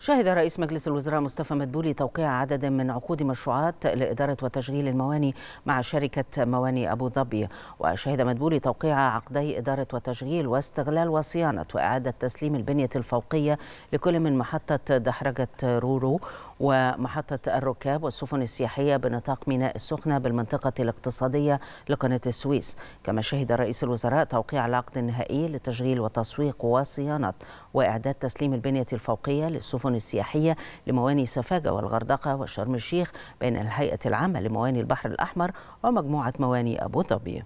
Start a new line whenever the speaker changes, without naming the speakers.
شهد رئيس مجلس الوزراء مصطفى مدبولي توقيع عدد من عقود مشروعات لإدارة وتشغيل المواني مع شركة مواني أبو ظبي وشهد مدبولي توقيع عقدي إدارة وتشغيل واستغلال وصيانة وإعادة تسليم البنية الفوقية لكل من محطة دحرجة رورو ومحطة الركاب والسفن السياحية بنطاق ميناء السخنة بالمنطقة الاقتصادية لقناة السويس كما شهد رئيس الوزراء توقيع العقد النهائي لتشغيل وتسويق وصيانة وإعداد تسليم البنية الفوقية للسفن المدن السياحية لمواني سفاجة والغردقة وشرم الشيخ بين الهيئة العامة لمواني البحر الأحمر ومجموعة مواني أبو ظبي